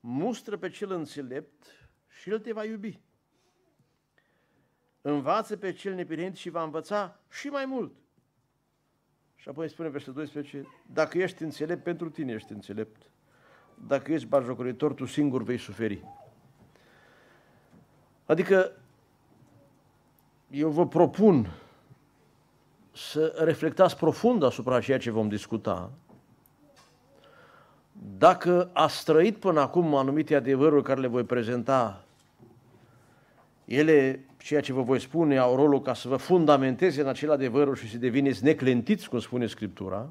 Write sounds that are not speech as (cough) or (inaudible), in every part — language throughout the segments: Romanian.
mustră pe cel înțelept și el te va iubi. Învață pe cel nepirent și va învăța și mai mult. Și apoi spune versetul 12, dacă ești înțelept, pentru tine ești înțelept. Dacă ești bajocoritor, tu singur vei suferi. Adică eu vă propun să reflectați profund asupra ceea ce vom discuta, dacă a străit până acum anumite adevăruri care le voi prezenta, ele, ceea ce vă voi spune, au rolul ca să vă fundamenteze în acel adevărul și să deveniți neclentiți, cum spune Scriptura,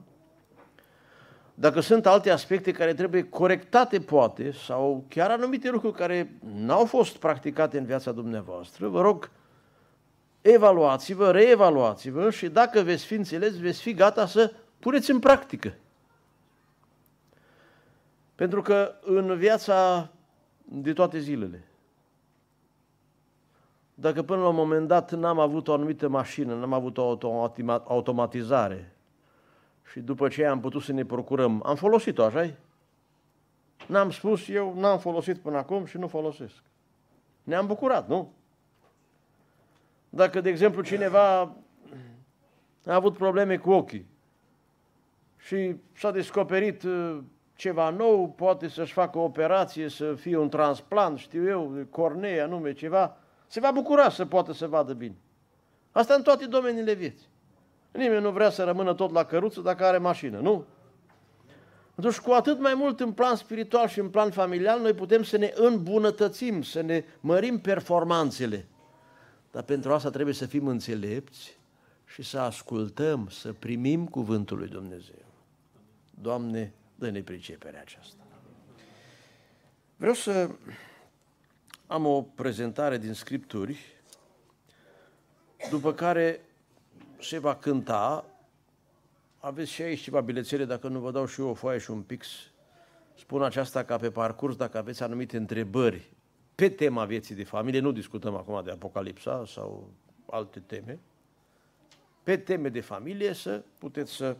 dacă sunt alte aspecte care trebuie corectate, poate, sau chiar anumite lucruri care n-au fost practicate în viața dumneavoastră, vă rog, evaluați-vă, reevaluați-vă și dacă veți fi înțeles, veți fi gata să puneți în practică pentru că în viața de toate zilele, dacă până la un moment dat n-am avut o anumită mașină, n-am avut o automatizare și după ce am putut să ne procurăm, am folosit-o, așa N-am spus, eu n-am folosit până acum și nu folosesc. Ne-am bucurat, nu? Dacă, de exemplu, cineva a avut probleme cu ochii și s-a descoperit uh, ceva nou, poate să-și facă o operație, să fie un transplant, știu eu, cornea, nume, ceva, se va bucura să poată să vadă bine. Asta în toate domeniile vieții. Nimeni nu vrea să rămână tot la căruță dacă are mașină, nu? Atunci, cu atât mai mult în plan spiritual și în plan familial, noi putem să ne îmbunătățim, să ne mărim performanțele. Dar pentru asta trebuie să fim înțelepți și să ascultăm, să primim cuvântul lui Dumnezeu. Doamne, Dă-ne priceperea aceasta. Vreau să am o prezentare din Scripturi, după care se va cânta. Aveți și aici ceva bilețele, dacă nu vă dau și eu o foaie și un pix. Spun aceasta ca pe parcurs, dacă aveți anumite întrebări pe tema vieții de familie, nu discutăm acum de Apocalipsa sau alte teme, pe teme de familie să puteți să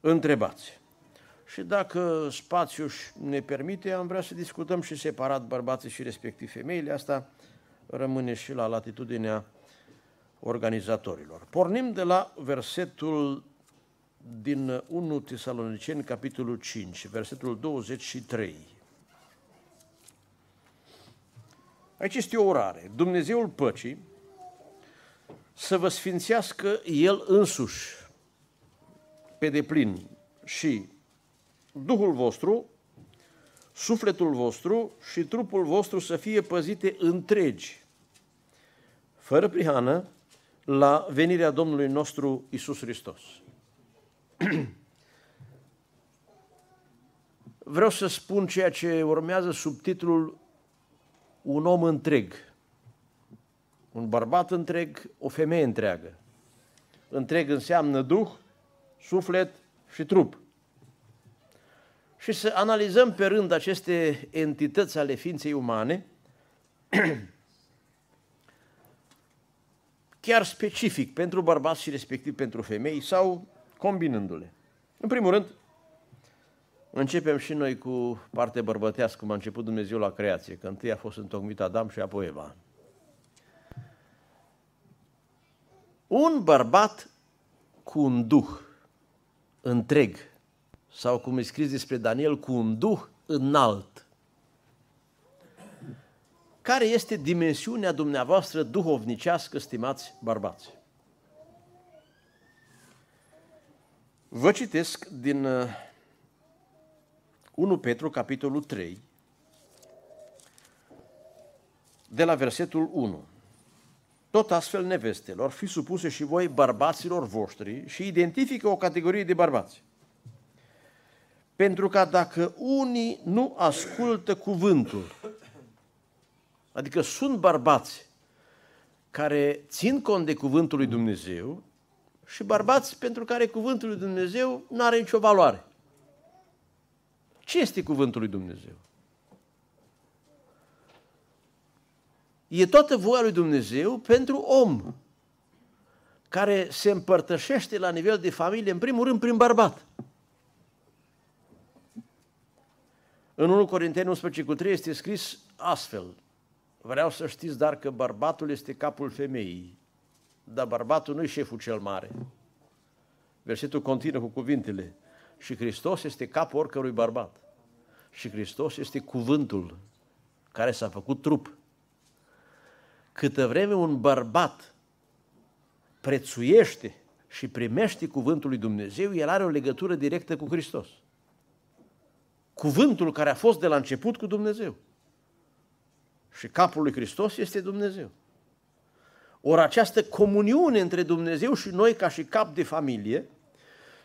întrebați și dacă spațiul ne permite, am vrea să discutăm și separat bărbații și respectiv femeile. Asta rămâne și la latitudinea organizatorilor. Pornim de la versetul din 1 Tesaloniceni, capitolul 5, versetul 23. Aici este o orare. Dumnezeul păcii să vă sfințească El însuși pe deplin și Duhul vostru, sufletul vostru și trupul vostru să fie păzite întregi, fără prihană, la venirea Domnului nostru Isus Hristos. (clears throat) Vreau să spun ceea ce urmează sub titlul Un om întreg. Un bărbat întreg, o femeie întreagă. Întreg înseamnă duh, suflet și trup și să analizăm pe rând aceste entități ale ființei umane, (clears throat) chiar specific pentru bărbați și respectiv pentru femei sau combinându-le. În primul rând, începem și noi cu partea bărbătească, cum a început Dumnezeu la creație, că întâi a fost întocmit Adam și apoi Eva. Un bărbat cu un duh întreg – sau cum e scris despre Daniel, cu un duh înalt. Care este dimensiunea dumneavoastră duhovnicească, stimați bărbați? Vă citesc din 1 uh, Petru, capitolul 3, de la versetul 1. Tot astfel nevestelor, fi supuse și voi bărbaților voștri și identifică o categorie de bărbați pentru că dacă unii nu ascultă cuvântul, adică sunt bărbați care țin cont de cuvântul lui Dumnezeu și bărbați pentru care cuvântul lui Dumnezeu nu are nicio valoare. Ce este cuvântul lui Dumnezeu? E toată voia lui Dumnezeu pentru om, care se împărtășește la nivel de familie, în primul rând, prin bărbat. În 1 Corinteni 11 cu 3 este scris astfel. Vreau să știți, dar că bărbatul este capul femeii, dar bărbatul nu e șeful cel mare. Versetul continuă cu cuvintele. Și Hristos este capul oricărui bărbat. Și Hristos este cuvântul care s-a făcut trup. Câtă vreme un bărbat prețuiește și primește cuvântul lui Dumnezeu, el are o legătură directă cu Hristos cuvântul care a fost de la început cu Dumnezeu. Și capul lui Hristos este Dumnezeu. Ori această comuniune între Dumnezeu și noi ca și cap de familie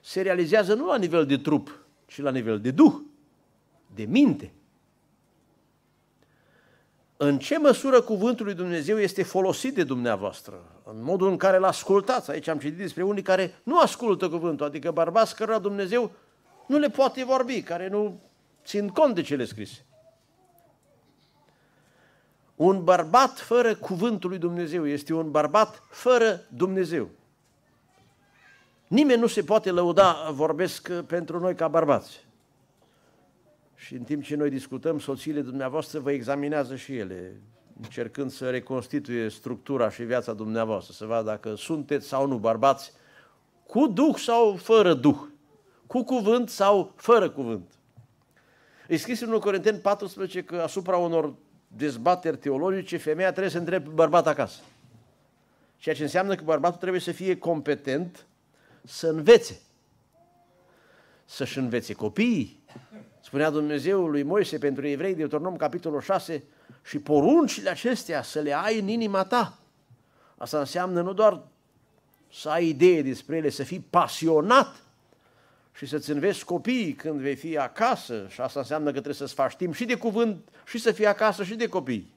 se realizează nu la nivel de trup, ci la nivel de duh, de minte. În ce măsură cuvântul lui Dumnezeu este folosit de dumneavoastră? În modul în care îl ascultați. Aici am citit despre unii care nu ascultă cuvântul, adică bărbați cărora Dumnezeu nu le poate vorbi, care nu țin cont de cele scrise. Un bărbat fără cuvântul lui Dumnezeu este un bărbat fără Dumnezeu. Nimeni nu se poate lăuda, vorbesc pentru noi ca bărbați. Și în timp ce noi discutăm, soțiile dumneavoastră vă examinează și ele, încercând să reconstituie structura și viața dumneavoastră, să vadă dacă sunteți sau nu bărbați, cu duh sau fără duh, cu cuvânt sau fără cuvânt. Îi scris în 1 Corinteni 14 că asupra unor dezbateri teologice, femeia trebuie să întrebe bărbat acasă. Ceea ce înseamnă că bărbatul trebuie să fie competent să învețe. Să-și învețe copiii. Spunea Dumnezeu lui Moise pentru evrei, Deuteronom, capitolul 6, și poruncile acestea să le ai în inima ta. Asta înseamnă nu doar să ai idee despre ele, să fii pasionat și să-ți înveți copiii când vei fi acasă, și asta înseamnă că trebuie să-ți faci timp și de cuvânt, și să fii acasă și de copii.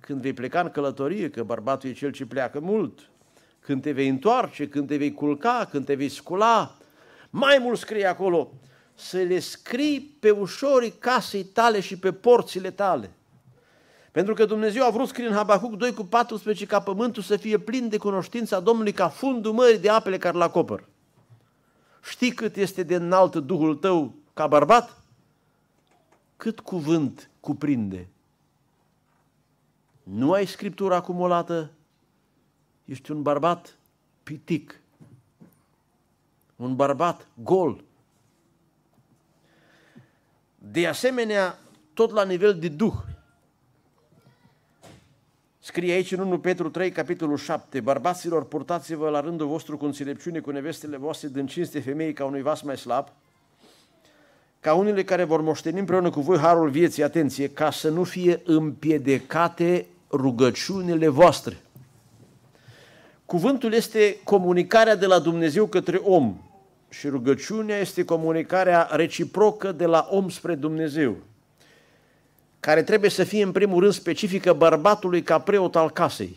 Când vei pleca în călătorie, că bărbatul e cel ce pleacă mult, când te vei întoarce, când te vei culca, când te vei scula, mai mult scrie acolo, să le scrii pe ușorii casei tale și pe porțile tale. Pentru că Dumnezeu a vrut, scrie în Habacuc 2 cu 14, ca pământul să fie plin de cunoștința Domnului, ca fundul mării de apele care îl acopăr. Știi cât este de înalt Duhul tău ca bărbat? Cât cuvânt cuprinde? Nu ai scriptură acumulată? Ești un bărbat pitic, un bărbat gol. De asemenea, tot la nivel de duh, Scrie aici în 1 Petru 3, capitolul 7, Bărbaților, purtați-vă la rândul vostru cu înțelepciune, cu nevestele voastre, din cinste femei ca unui vas mai slab, ca unele care vor moșteni împreună cu voi harul vieții, atenție, ca să nu fie împiedecate rugăciunile voastre. Cuvântul este comunicarea de la Dumnezeu către om și rugăciunea este comunicarea reciprocă de la om spre Dumnezeu care trebuie să fie în primul rând specifică bărbatului ca preot al casei.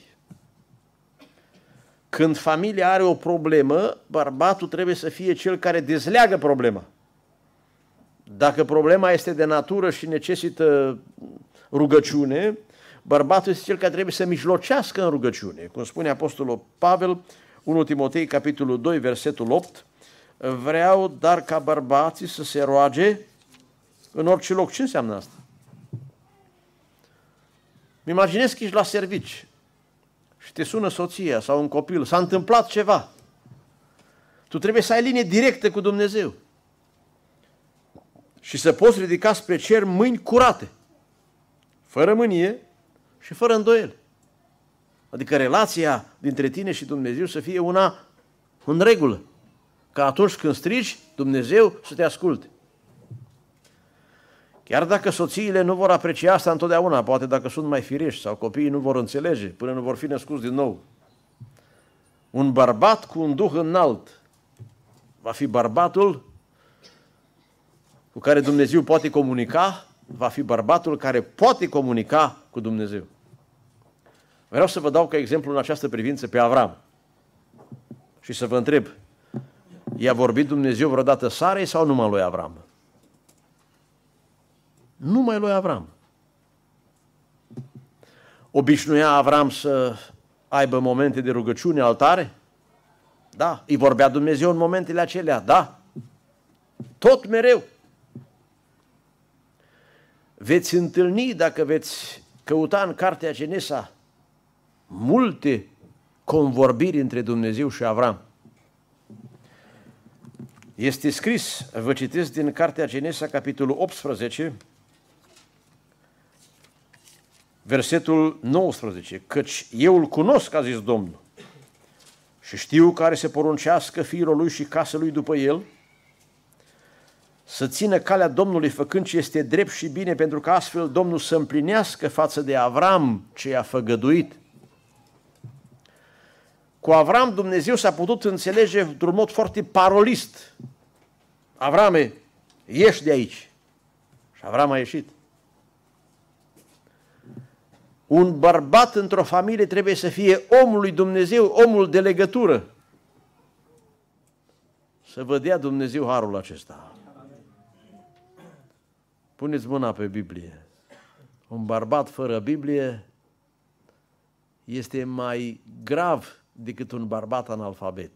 Când familia are o problemă, bărbatul trebuie să fie cel care dezleagă problema. Dacă problema este de natură și necesită rugăciune, bărbatul este cel care trebuie să mijlocească în rugăciune. Cum spune Apostolul Pavel, 1 Timotei, capitolul 2, versetul 8, vreau dar ca bărbații să se roage în orice loc. Ce înseamnă asta? Mă imaginez că ești la servici și te sună soția sau un copil, s-a întâmplat ceva. Tu trebuie să ai linie directă cu Dumnezeu și să poți ridica spre cer mâini curate, fără mânie și fără îndoiel. Adică relația dintre tine și Dumnezeu să fie una în regulă. Ca atunci când strigi, Dumnezeu să te asculte. Chiar dacă soțiile nu vor aprecia asta întotdeauna, poate dacă sunt mai firești sau copiii nu vor înțelege până nu vor fi născuți din nou. Un bărbat cu un duh înalt va fi bărbatul cu care Dumnezeu poate comunica, va fi bărbatul care poate comunica cu Dumnezeu. Vreau să vă dau ca exemplu în această privință pe Avram. Și să vă întreb, i-a vorbit Dumnezeu vreodată Sarei sau numai lui Avram? numai lui Avram. Obișnuia Avram să aibă momente de rugăciune, altare? Da. Îi vorbea Dumnezeu în momentele acelea? Da. Tot mereu. Veți întâlni, dacă veți căuta în cartea Genesa, multe convorbiri între Dumnezeu și Avram. Este scris, vă citesc din cartea Genesa, capitolul 18, versetul 19, căci eu îl cunosc, a zis Domnul, și știu care se poruncească firul lui și casă lui după el, să țină calea Domnului făcând ce este drept și bine, pentru că astfel Domnul să împlinească față de Avram ce i-a făgăduit. Cu Avram Dumnezeu s-a putut înțelege într-un mod foarte parolist. Avrame, ieși de aici. Și Avram a ieșit. Un bărbat într-o familie trebuie să fie omul lui Dumnezeu, omul de legătură. Să vă dea Dumnezeu harul acesta. Puneți mâna pe Biblie. Un bărbat fără Biblie este mai grav decât un bărbat analfabet.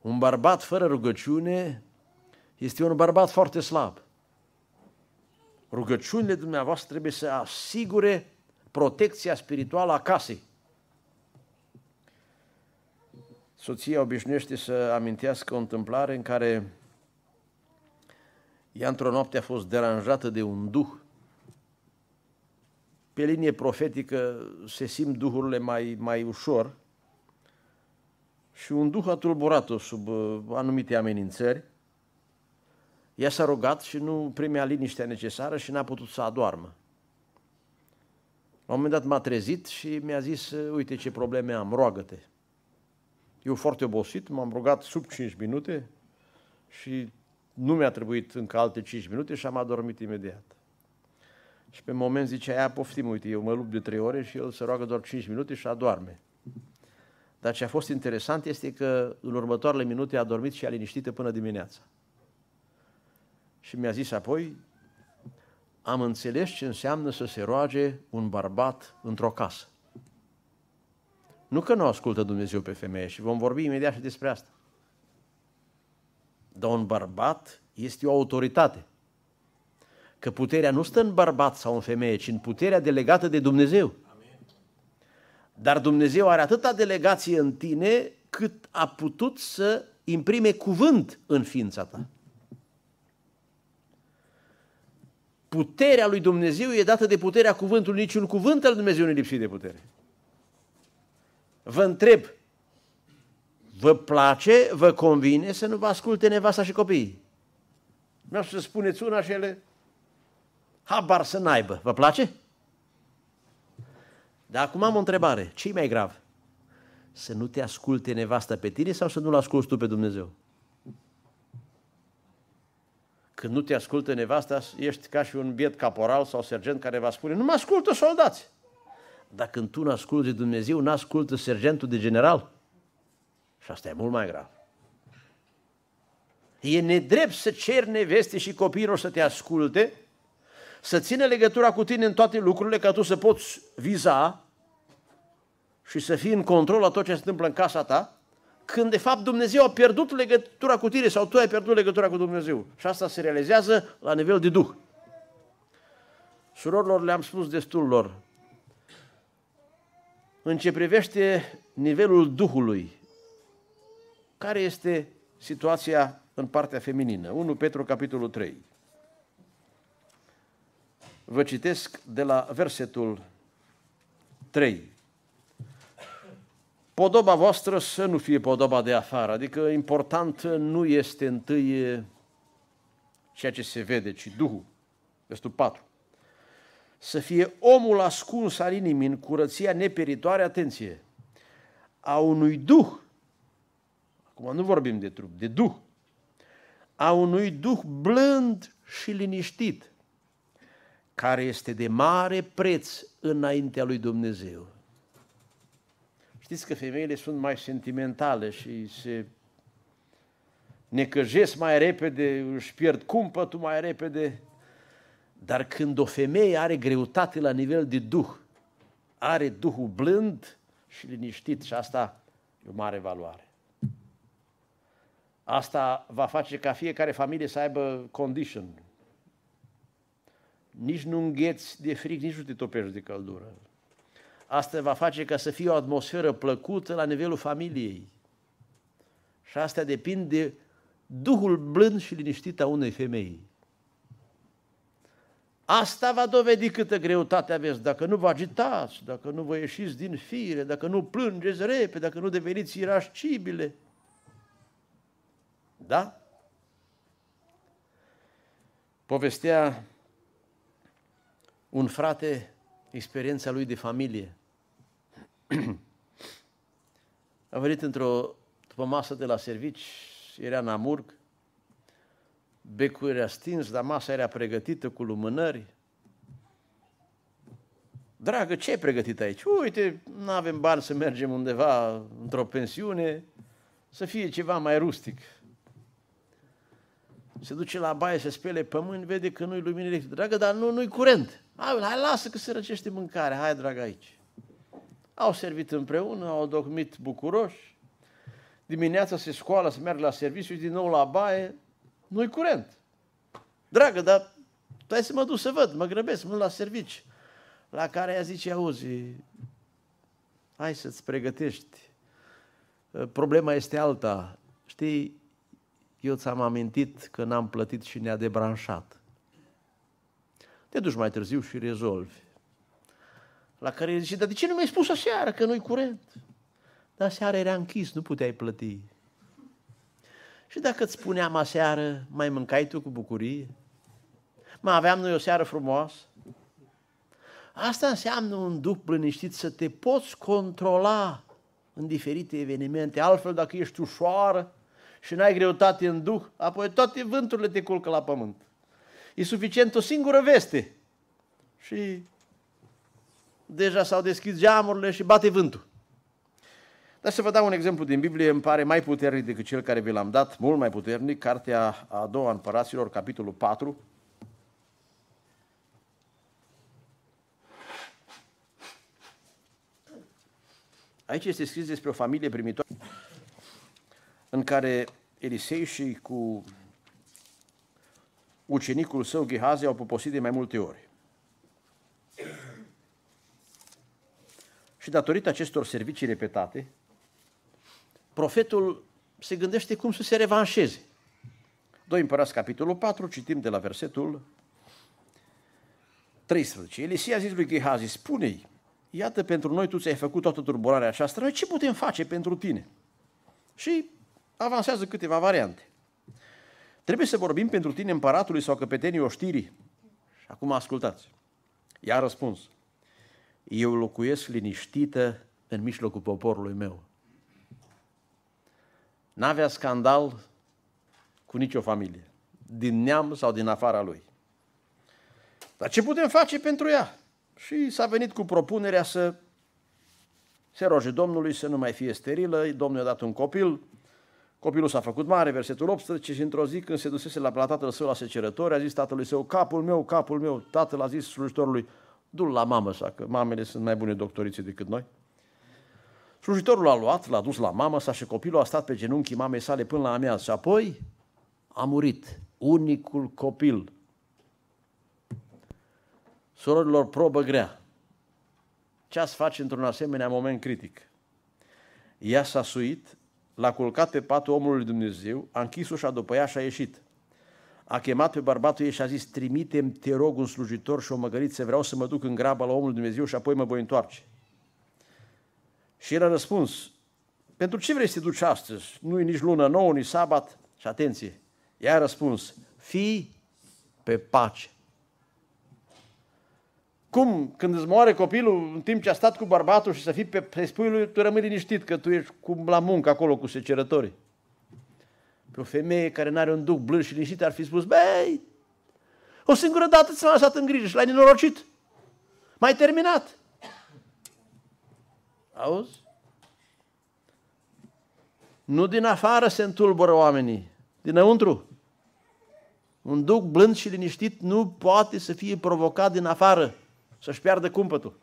Un bărbat fără rugăciune este un bărbat foarte slab. Rugăciunile dumneavoastră trebuie să asigure protecția spirituală a casei. Soția obișnuiește să amintească o întâmplare în care ea într-o noapte a fost deranjată de un duh. Pe linie profetică se simt duhurile mai, mai ușor și un duh a tulburat-o sub uh, anumite amenințări ea s-a rugat și nu primea liniștea necesară și n-a putut să adoarmă. La un moment dat m-a trezit și mi-a zis, uite ce probleme am, roagă-te. Eu foarte obosit, m-am rugat sub 5 minute și nu mi-a trebuit încă alte 5 minute și am adormit imediat. Și pe moment zicea, ea poftim, uite, eu mă lupt de 3 ore și el se roagă doar 5 minute și adorme. Dar ce a fost interesant este că în următoarele minute a dormit și a liniștită până dimineața. Și mi-a zis apoi, am înțeles ce înseamnă să se roage un bărbat într-o casă. Nu că nu ascultă Dumnezeu pe femeie și vom vorbi imediat și despre asta. Dar un bărbat este o autoritate. Că puterea nu stă în bărbat sau în femeie, ci în puterea delegată de Dumnezeu. Dar Dumnezeu are atâta delegație în tine cât a putut să imprime cuvânt în ființa ta. puterea lui Dumnezeu e dată de puterea cuvântului, niciun cuvânt al Dumnezeu nu e lipsit de putere. Vă întreb, vă place, vă convine să nu vă asculte nevasta și copiii? Vreau să spuneți una și ele, habar să naibă, vă place? Dar acum am o întrebare, ce mai grav? Să nu te asculte nevasta pe tine sau să nu-L asculți tu pe Dumnezeu? Când nu te ascultă nevasta, ești ca și un biet caporal sau sergent care va spune, nu mă ascultă soldați. Dar când tu nu asculti Dumnezeu, nu ascultă sergentul de general. Și asta e mult mai grav. E nedrept să ceri neveste și copiilor să te asculte, să țină legătura cu tine în toate lucrurile, ca tu să poți viza și să fii în control la tot ce se întâmplă în casa ta, când de fapt Dumnezeu a pierdut legătura cu tine sau tu ai pierdut legătura cu Dumnezeu. Și asta se realizează la nivel de Duh. Surorilor le-am spus destul lor. În ce privește nivelul Duhului, care este situația în partea feminină? 1 Petru, capitolul 3. Vă citesc de la versetul 3. Podoba voastră să nu fie podoba de afară, adică important nu este întâi ceea ce se vede, ci Duhul. Vestul 4. Să fie omul ascuns al inimii în curăția neperitoare, atenție, a unui Duh, acum nu vorbim de trup, de Duh, a unui Duh blând și liniștit, care este de mare preț înaintea lui Dumnezeu. Știți că femeile sunt mai sentimentale și se necăjesc mai repede, își pierd cumpătul mai repede. Dar când o femeie are greutate la nivel de duh, are duhul blând și liniștit și asta e o mare valoare. Asta va face ca fiecare familie să aibă condition. Nici nu îngheți de fric, nici nu te topești de căldură. Asta va face ca să fie o atmosferă plăcută la nivelul familiei. Și asta depinde de duhul blând și liniștit a unei femei. Asta va dovedi câtă greutate aveți, dacă nu vă agitați, dacă nu vă ieșiți din fire, dacă nu plângeți repede, dacă nu deveniți irascibile. Da? Povestea un frate experiența lui de familie. Am venit într-o după masă de la servici, era în amurg, becul era stins, dar masa era pregătită cu lumânări. Dragă, ce ai pregătit aici? Uite, nu avem bani să mergem undeva într-o pensiune, să fie ceva mai rustic. Se duce la baie să spele pământ, vede că nu-i lumină electrică. Dragă, dar nu, nu-i curent. Hai, hai, lasă că se răcește mâncarea, hai, dragă, aici. Au servit împreună, au dormit bucuroși, dimineața se scoală să meargă la serviciu și din nou la baie, nu-i curent. Dragă, dar stai să mă duc să văd, mă grăbesc, mă la servici. La care ea zice, auzi, hai să-ți pregătești. Problema este alta. Știi, eu ți-am amintit că n-am plătit și ne-a debranșat. Te duci mai târziu și rezolvi. La care el zice, dar de ce nu mi-ai spus aseară că nu-i curent? Dar aseară era închis, nu puteai plăti. Și dacă îți spuneam aseară, mai mâncai tu cu bucurie? Mai aveam noi o seară frumoasă? Asta înseamnă un duc plăniștit, să te poți controla în diferite evenimente. Altfel, dacă ești ușoară și n-ai greutate în duh, apoi toate vânturile te culcă la pământ. E suficient o singură veste și deja s-au deschis geamurile și bate vântul. Dar să vă dau un exemplu din Biblie, îmi pare mai puternic decât cel care vi l-am dat, mult mai puternic, cartea a doua împăraților, capitolul 4, Aici este scris despre o familie primitoare în care Elisei și cu ucenicul său Ghehazi au poposit de mai multe ori. Și datorită acestor servicii repetate, profetul se gândește cum să se revanșeze. 2 Împărați, capitolul 4, citim de la versetul 13. Elisia a zis lui Gehazi, spune-i, iată pentru noi tu ți-ai făcut toată turburarea aceasta, noi ce putem face pentru tine? Și avansează câteva variante. Trebuie să vorbim pentru tine împăratului sau căpetenii oștirii. Și acum ascultați. Ea a răspuns eu locuiesc liniștită în mijlocul poporului meu. N-avea scandal cu nicio familie, din neam sau din afara lui. Dar ce putem face pentru ea? Și s-a venit cu propunerea să se roge Domnului să nu mai fie sterilă, Domnul i-a dat un copil, copilul s-a făcut mare, versetul 18, și într-o zi când se dusese la, la tatăl său la secerator, a zis tatălui său, capul meu, capul meu, tatăl a zis slujitorului, du la mamă, sa că mamele sunt mai bune doctorițe decât noi. Slujitorul l-a luat, l-a dus la mamă sa și copilul a stat pe genunchii mamei sale până la amiază și apoi a murit. Unicul copil. Sororilor, probă grea. Ce ați face într-un asemenea moment critic? Ea s-a suit, l-a culcat pe patul omului Dumnezeu, a închis ușa după ea și a ieșit a chemat pe bărbatul ei și a zis, trimite-mi, te rog, un slujitor și o măgăriță, vreau să mă duc în grabă la omul Dumnezeu și apoi mă voi întoarce. Și el a răspuns, pentru ce vrei să te duci astăzi? nu e nici lună nouă, nici sabat. Și atenție, ea a răspuns, fii pe pace. Cum? Când îți moare copilul în timp ce a stat cu bărbatul și să fii pe, pe spui lui, tu rămâi liniștit că tu ești cum la muncă acolo cu secerătorii. Pe o femeie care nu are un duc blând și liniștit ar fi spus, băi, o singură dată ți l-a lăsat în grijă și l-ai nenorocit. Mai terminat. Auzi? Nu din afară se întulbără oamenii, dinăuntru. Un duc blând și liniștit nu poate să fie provocat din afară, să-și piardă cumpătul.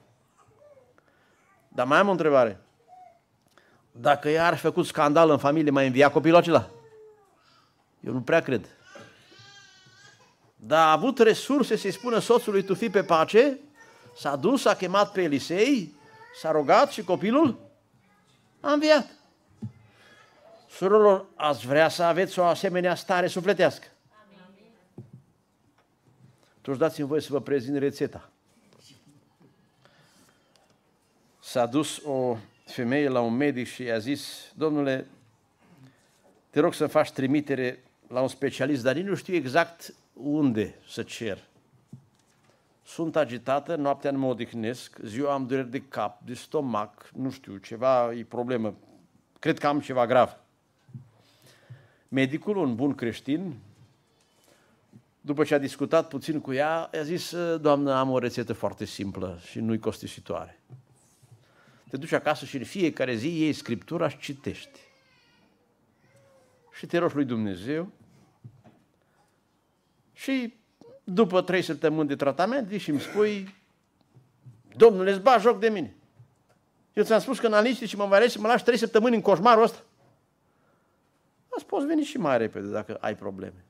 Dar mai am o întrebare. Dacă ea ar fi făcut scandal în familie, mai învia copilul acela? Eu nu prea cred. Dar a avut resurse să-i spună soțului, tu fii pe pace? S-a dus, a chemat pe Elisei, s-a rugat și copilul a înviat. Surorilor, ați vrea să aveți o asemenea stare sufletească? Amin. Atunci dați-mi voie să vă prezint rețeta. S-a dus o femeie la un medic și i-a zis, domnule, te rog să faci trimitere la un specialist, dar nici nu știu exact unde să cer. Sunt agitată, noaptea nu mă odihnesc, ziua am dureri de cap, de stomac, nu știu, ceva e problemă. Cred că am ceva grav. Medicul, un bun creștin, după ce a discutat puțin cu ea, i-a zis, doamnă, am o rețetă foarte simplă și nu-i costisitoare. Te duci acasă și în fiecare zi iei Scriptura și citești. Și te rogi lui Dumnezeu și după trei săptămâni de tratament, vii și îmi spui, domnule, îți ba joc de mine. Eu ți-am spus că în aliniște și mă mai să mă lași trei săptămâni în coșmarul ăsta. Ați poți veni și mai repede dacă ai probleme.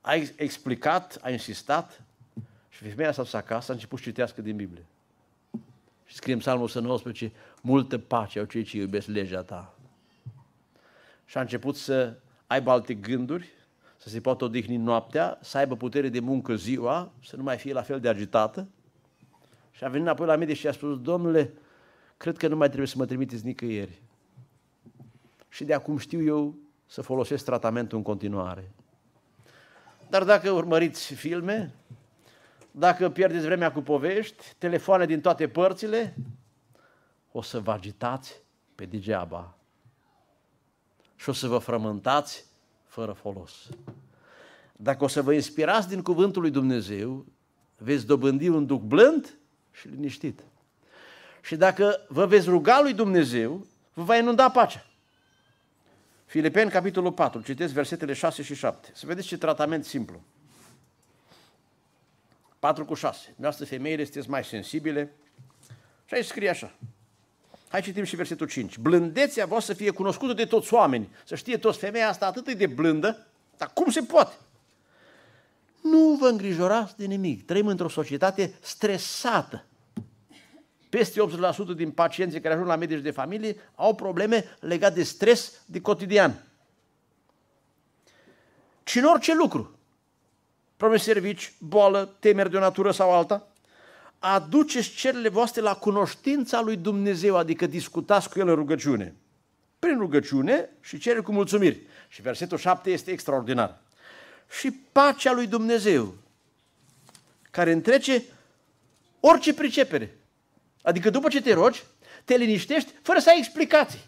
Ai explicat, ai insistat și femeia s-a dus acasă, a început să citească din Biblie. Și scrie în psalmul 119, multă pace au cei ce iubesc legea ta. Și a început să aibă alte gânduri, să se poată odihni noaptea, să aibă putere de muncă ziua, să nu mai fie la fel de agitată. Și a venit apoi la medic și a spus, domnule, cred că nu mai trebuie să mă trimiteți nicăieri. Și de acum știu eu să folosesc tratamentul în continuare. Dar dacă urmăriți filme, dacă pierdeți vremea cu povești, telefoane din toate părțile, o să vă agitați pe degeaba. Și o să vă frământați fără folos. Dacă o să vă inspirați din cuvântul lui Dumnezeu, veți dobândi un duc blând și liniștit. Și dacă vă veți ruga lui Dumnezeu, vă va inunda pacea. Filipeni, capitolul 4, citeți versetele 6 și 7. Să vedeți ce tratament simplu. 4 cu 6. Dumneavoastră femeile sunteți mai sensibile. Și aici scrie așa. Hai citim și versetul 5. Blândețea voastră să fie cunoscută de toți oameni. Să știe toți femeia asta atât de blândă, dar cum se poate? Nu vă îngrijorați de nimic. Trăim într-o societate stresată. Peste 80% din pacienții care ajung la medici de familie au probleme legate de stres de cotidian. Și în orice lucru. Probleme servici, boală, temeri de o natură sau alta aduceți cerile voastre la cunoștința lui Dumnezeu, adică discutați cu El în rugăciune. Prin rugăciune și cere cu mulțumiri. Și versetul 7 este extraordinar. Și pacea lui Dumnezeu, care întrece orice pricepere. Adică după ce te rogi, te liniștești fără să ai explicații.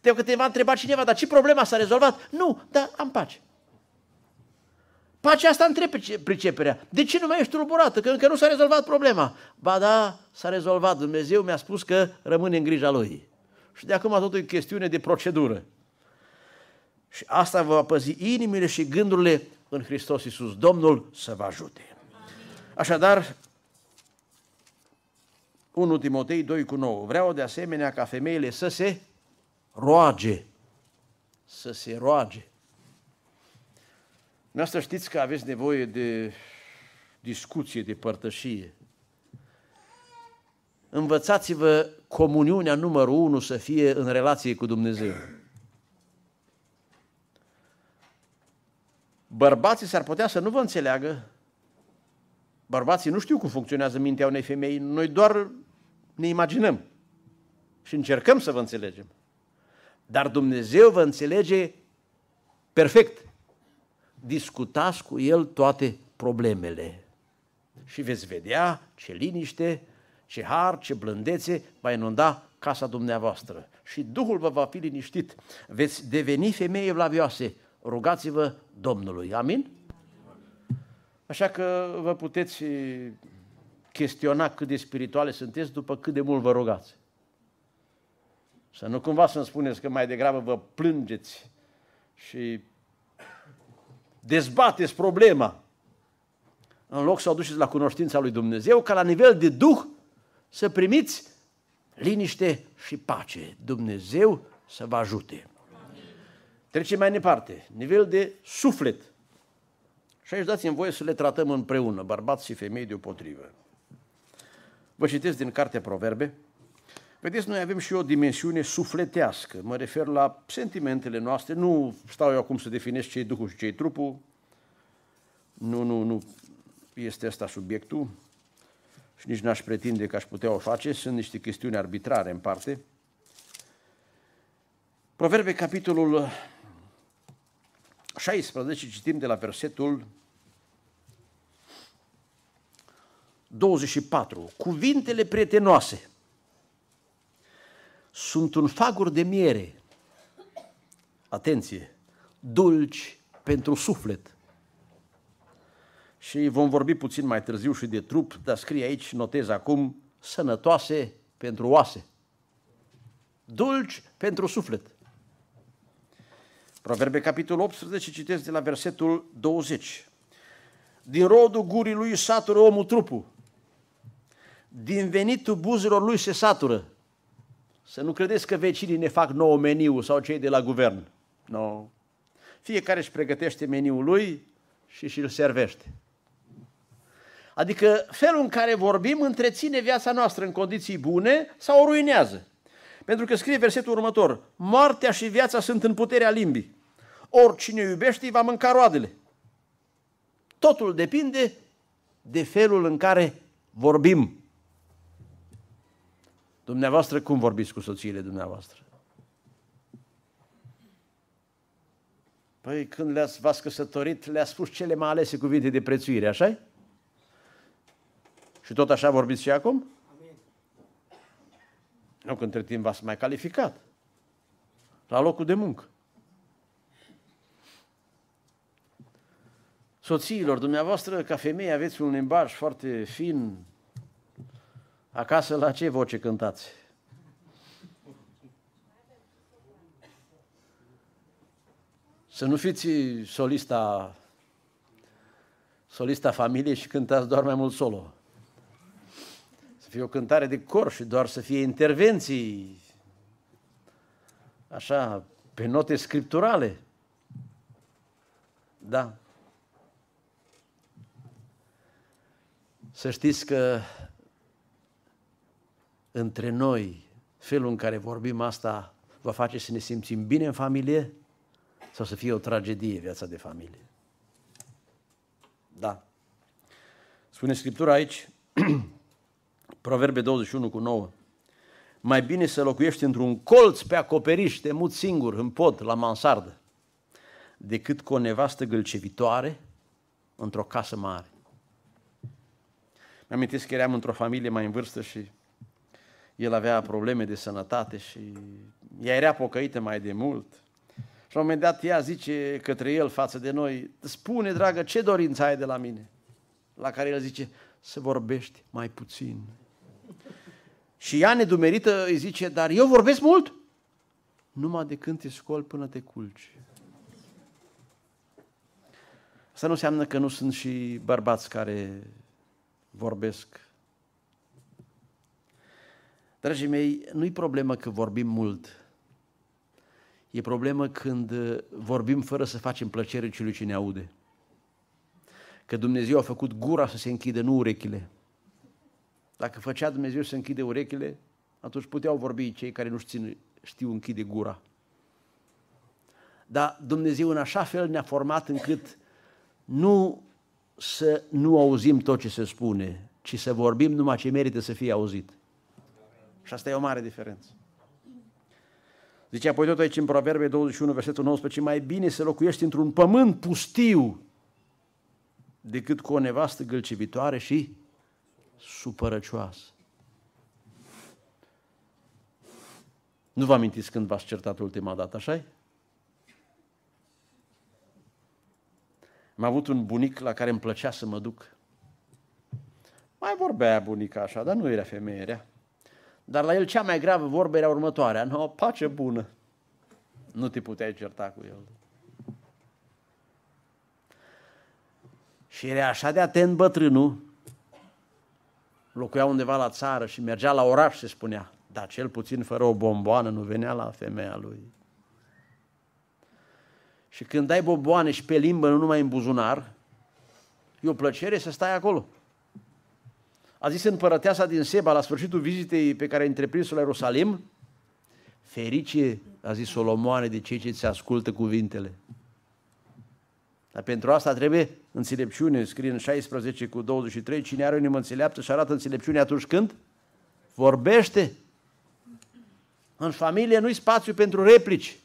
Te, a te întrebat cineva, dar ce problema s-a rezolvat? Nu, dar am pace. Pacea asta între priceperea. De ce nu mai ești tulburată? Că încă nu s-a rezolvat problema. Ba da, s-a rezolvat. Dumnezeu mi-a spus că rămâne în grija Lui. Și de acum totul e chestiune de procedură. Și asta vă va păzi inimile și gândurile în Hristos Iisus. Domnul să vă ajute. Așadar, 1 Timotei 2 cu 9. Vreau de asemenea ca femeile să se roage. Să se roage. Noastră știți că aveți nevoie de discuție, de părtășie. Învățați-vă comuniunea numărul unu să fie în relație cu Dumnezeu. Bărbații s-ar putea să nu vă înțeleagă. Bărbații nu știu cum funcționează mintea unei femei, noi doar ne imaginăm și încercăm să vă înțelegem. Dar Dumnezeu vă înțelege perfect discutați cu el toate problemele. Și veți vedea ce liniște, ce har, ce blândețe va inunda casa dumneavoastră. Și Duhul vă va fi liniștit. Veți deveni femei evlavioase. Rugați-vă Domnului. Amin? Așa că vă puteți eh, chestiona cât de spirituale sunteți după cât de mult vă rugați. Să nu cumva să-mi spuneți că mai degrabă vă plângeți și dezbateți problema, în loc să o aduceți la cunoștința lui Dumnezeu, ca la nivel de Duh să primiți liniște și pace. Dumnezeu să vă ajute. Trecem mai departe. Nivel de suflet. Și aici dați-mi voie să le tratăm împreună, bărbați și femei deopotrivă. Vă citesc din Cartea Proverbe, Vedeți, noi avem și o dimensiune sufletească. Mă refer la sentimentele noastre. Nu stau eu acum să definesc ce-i Duhul și ce-i trupul. Nu, nu, nu este asta subiectul. Și nici n-aș pretinde că aș putea o face. Sunt niște chestiuni arbitrare în parte. Proverbe, capitolul 16, citim de la versetul 24. Cuvintele prietenoase – sunt un fagur de miere, atenție, dulci pentru suflet. Și vom vorbi puțin mai târziu și de trup, dar scrie aici, notez acum, sănătoase pentru oase. Dulci pentru suflet. Proverbe capitolul 18, citesc de la versetul 20. Din rodul gurii lui satură omul trupul, din venitul buzilor lui se satură, să nu credeți că vecinii ne fac nou meniu sau cei de la guvern. Nu. No. Fiecare își pregătește meniul lui și și-l servește. Adică felul în care vorbim întreține viața noastră în condiții bune sau o ruinează. Pentru că scrie versetul următor, moartea și viața sunt în puterea limbii. Oricine iubește îi va mânca roadele. Totul depinde de felul în care vorbim. Dumneavoastră cum vorbiți cu soțiile dumneavoastră? Păi când le-ați, v-ați căsătorit, le-a spus cele mai alese cuvinte de prețuire, așa Și tot așa vorbiți și acum? Amin. Nu, că între timp v-ați mai calificat la locul de muncă. Soțiilor, dumneavoastră, ca femei, aveți un limbaj foarte fin, Acasă la ce voce cântați? Să nu fiți solista, solista familiei și cântați doar mai mult solo. Să fie o cântare de cor și doar să fie intervenții, așa, pe note scripturale. Da. Să știți că între noi, felul în care vorbim asta va face să ne simțim bine în familie sau să fie o tragedie viața de familie. Da. Spune Scriptura aici, (clears throat) Proverbe 21 cu 9. Mai bine să locuiești într-un colț pe acoperiș, te mut singur, în pod, la mansardă, decât cu o nevastă gâlcevitoare într-o casă mare. Mi-am că eram într-o familie mai în vârstă și el avea probleme de sănătate și ea era pocăită mai de mult. Și la un moment dat ea zice către el față de noi, spune, dragă, ce dorință ai de la mine? La care el zice, să vorbești mai puțin. Și ea nedumerită îi zice, dar eu vorbesc mult? Numai de când te scol până te culci. Asta nu înseamnă că nu sunt și bărbați care vorbesc Dragii mei, nu-i problemă că vorbim mult. E problemă când uh, vorbim fără să facem plăcere celui ce ne aude. Că Dumnezeu a făcut gura să se închidă, nu urechile. Dacă făcea Dumnezeu să închide urechile, atunci puteau vorbi cei care nu știu, știu închide gura. Dar Dumnezeu în așa fel ne-a format încât nu să nu auzim tot ce se spune, ci să vorbim numai ce merită să fie auzit. Și asta e o mare diferență. Zice apoi tot aici în Proverbe 21, versetul 19, mai bine să locuiești într-un pământ pustiu decât cu o nevastă gâlcevitoare și supărăcioasă. Nu vă amintiți când v-ați certat ultima dată, așa -i? Am avut un bunic la care îmi plăcea să mă duc. Mai vorbea bunica așa, dar nu era femeie, era dar la el cea mai gravă vorbă era următoarea. No, pace bună. Nu te puteai certa cu el. Și era așa de atent bătrânul, locuia undeva la țară și mergea la oraș, se spunea, dar cel puțin fără o bomboană nu venea la femeia lui. Și când dai boboane și pe limbă, nu numai în buzunar, e o plăcere să stai acolo a zis împărăteasa din Seba la sfârșitul vizitei pe care a întreprins-o la Ierusalim, ferice, a zis Solomoane, de cei ce se ascultă cuvintele. Dar pentru asta trebuie înțelepciune, scrie în 16 cu 23, cine are o inimă înțeleaptă și arată înțelepciune atunci când vorbește. În familie nu-i spațiu pentru replici,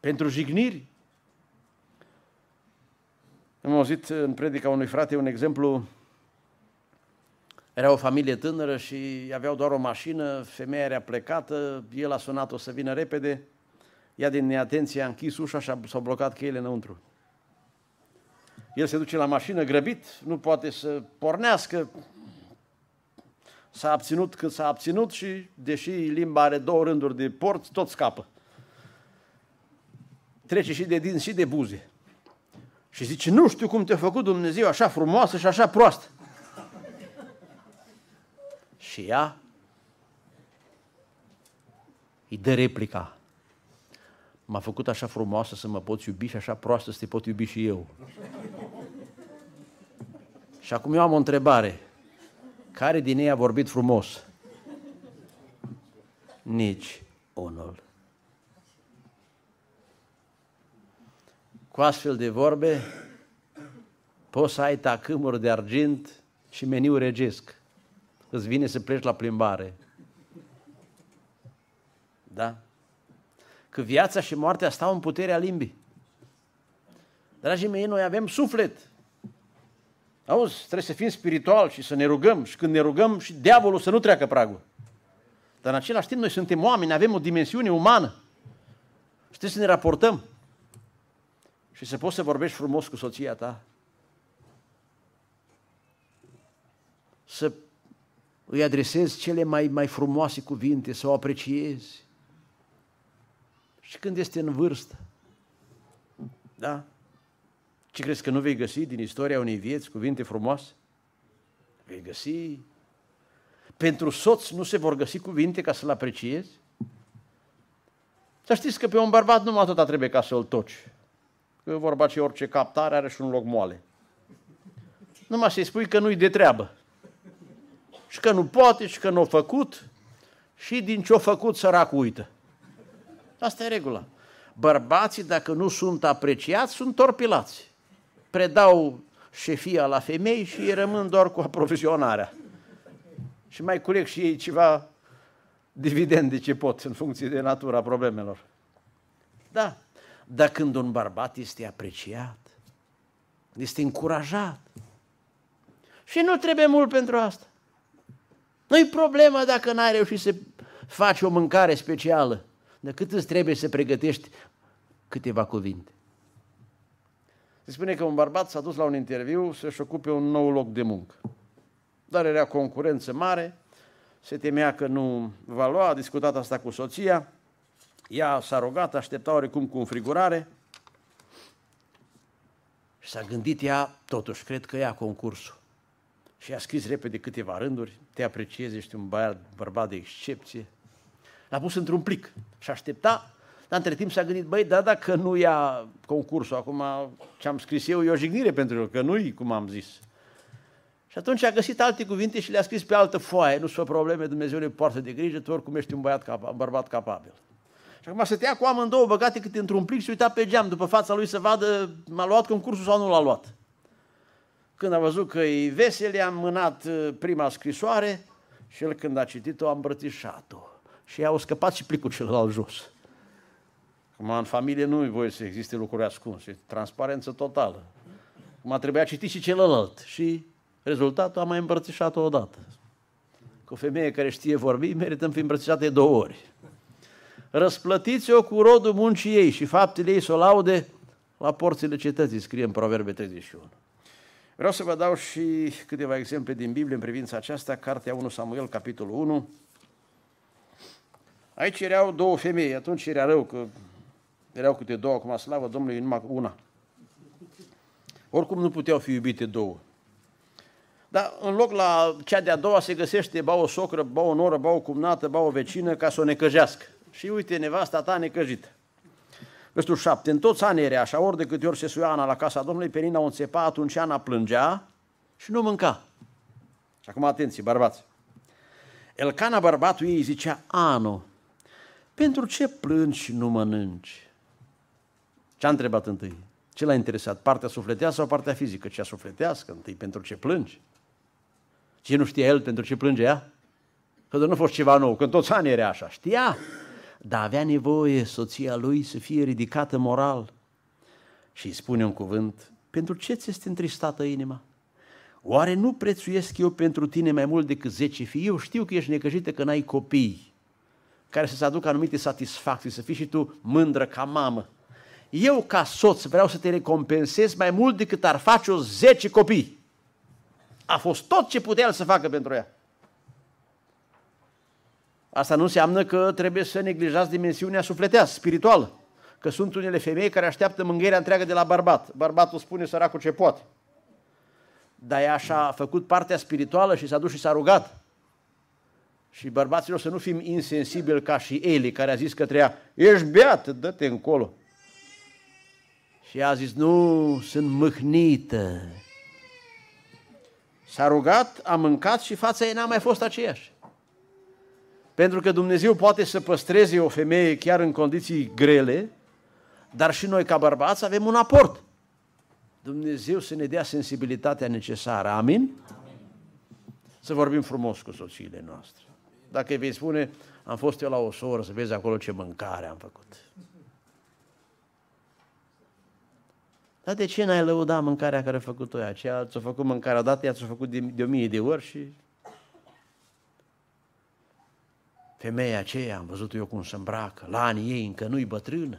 pentru jigniri. Am auzit în predica unui frate un exemplu era o familie tânără și aveau doar o mașină, femeia era plecată, el a sunat-o să vină repede, ea din neatenție a închis ușa și s-au blocat cheile înăuntru. El se duce la mașină grăbit, nu poate să pornească, s-a abținut cât s-a abținut și, deși limba are două rânduri de port, tot scapă. Trece și de din și de buze. Și zice, nu știu cum te-a făcut Dumnezeu așa frumoasă și așa proastă. Și ea îi dă replica. M-a făcut așa frumoasă să mă poți iubi și așa proastă să te pot iubi și eu. Și acum eu am o întrebare. Care din ei a vorbit frumos? Nici unul. Cu astfel de vorbe poți să ai tacâmuri de argint și meniu regesc îți vine să pleci la plimbare. Da? Că viața și moartea stau în puterea limbii. Dragii mei, noi avem suflet. Auzi, trebuie să fim spiritual și să ne rugăm. Și când ne rugăm, și diavolul să nu treacă pragul. Dar în același timp, noi suntem oameni, avem o dimensiune umană. Și trebuie să ne raportăm. Și să poți să vorbești frumos cu soția ta. Să îi adresezi cele mai, mai frumoase cuvinte, să o apreciezi. Și când este în vârstă, da? Ce crezi că nu vei găsi din istoria unei vieți cuvinte frumoase? Vei găsi. Pentru soț nu se vor găsi cuvinte ca să-l apreciezi? Să știți că pe un bărbat numai atâta trebuie ca să-l toci. Că vorba ce orice captare are și un loc moale. Numai să-i spui că nu-i de treabă și că nu poate și că nu a făcut și din ce a făcut săracul uită. Asta e regula. Bărbații, dacă nu sunt apreciați, sunt torpilați. Predau șefia la femei și ei rămân doar cu aprovizionarea. Și mai culeg și ei ceva dividende ce pot în funcție de natura problemelor. Da, dar când un bărbat este apreciat, este încurajat. Și nu trebuie mult pentru asta. Nu-i problema dacă n-ai reușit să faci o mâncare specială, dar cât îți trebuie să pregătești câteva cuvinte. Se spune că un bărbat s-a dus la un interviu să-și ocupe un nou loc de muncă. Dar era concurență mare, se temea că nu va lua, a discutat asta cu soția, ea s-a rugat, aștepta oricum cu înfrigurare și s-a gândit ea, totuși, cred că ia concursul. Și a scris repede câteva rânduri, te apreciez, ești un băiat, bărbat de excepție. L-a pus într-un plic și aștepta, dar între timp s-a gândit, băi, da, dacă nu ia concursul acum, ce am scris eu, e o jignire pentru el, că nu-i cum am zis. Și atunci a găsit alte cuvinte și le-a scris pe altă foaie, nu sunt probleme, Dumnezeu le poartă de grijă, tu oricum ești un băiat, un bărbat capabil. Și acum să te ia cu amândouă băgate câte într-un plic și uita pe geam, după fața lui să vadă, m-a luat concursul sau nu l-a luat. Când a văzut că e vesel, i a mânat uh, prima scrisoare și el când a citit-o a îmbrățișat-o. Și au scăpat și plicul celălalt jos. Cum în familie nu e voie să existe lucruri ascunse, transparență totală. Cum Acum a citit și celălalt și rezultatul a mai îmbrățișat-o odată. Cu o femeie care știe vorbi merită fi îmbrățișată de două ori. Răsplătiți-o cu rodul muncii ei și faptele ei să o laude la porțile cetății, scrie în Proverbe 31. Vreau să vă dau și câteva exemple din Biblie în privința aceasta, Cartea 1 Samuel, capitolul 1. Aici erau două femei, atunci era rău că erau câte două, acum slavă Domnului, numai una. Oricum nu puteau fi iubite două. Dar în loc la cea de-a doua se găsește ba o socră, ba o noră, ba o cumnată, ba o vecină ca să o necăjească. Și uite, nevasta ta necăjită. Versetul 7. În toți ani era așa, ori de câte ori se suia Ana la casa Domnului, pe Nina o înțepa, atunci Ana plângea și nu mânca. Și acum atenție, bărbați. Elcana, bărbatul ei, zicea, Ano, pentru ce plângi și nu mănânci? Ce-a întrebat întâi? Ce l-a interesat? Partea sufletească sau partea fizică? Cea sufletească întâi, pentru ce plângi? Ce nu știa el pentru ce plângea? Că nu a fost ceva nou, În toți ani era așa. Știa dar avea nevoie soția lui să fie ridicată moral. Și îi spune un cuvânt, pentru ce ți este întristată inima? Oare nu prețuiesc eu pentru tine mai mult decât zece fii? Eu știu că ești necăjită că n-ai copii care să-ți aducă anumite satisfacții, să fii și tu mândră ca mamă. Eu ca soț vreau să te recompensez mai mult decât ar face o zece copii. A fost tot ce putea să facă pentru ea. Asta nu înseamnă că trebuie să neglijați dimensiunea sufletească, spirituală. Că sunt unele femei care așteaptă mângâierea întreagă de la bărbat. Bărbatul spune săracul ce poate. Dar ea și-a făcut partea spirituală și s-a dus și s-a rugat. Și bărbaților să nu fim insensibili ca și Eli, care a zis către ea, ești beat, dă-te încolo. Și ea a zis, nu, sunt mâhnită. S-a rugat, a mâncat și fața ei n-a mai fost aceeași. Pentru că Dumnezeu poate să păstreze o femeie chiar în condiții grele, dar și noi ca bărbați avem un aport. Dumnezeu să ne dea sensibilitatea necesară. Amin? Să vorbim frumos cu soțiile noastre. Dacă vei spune, am fost eu la o soră, să vezi acolo ce mâncare am făcut. Dar de ce n-ai lăudat mâncarea care a făcut-o ea? ce ți-a făcut mâncarea odată, ea ți-a făcut de, de o mie de ori și Femeia aceea, am văzut eu cum se îmbracă, la anii ei încă nu-i bătrână.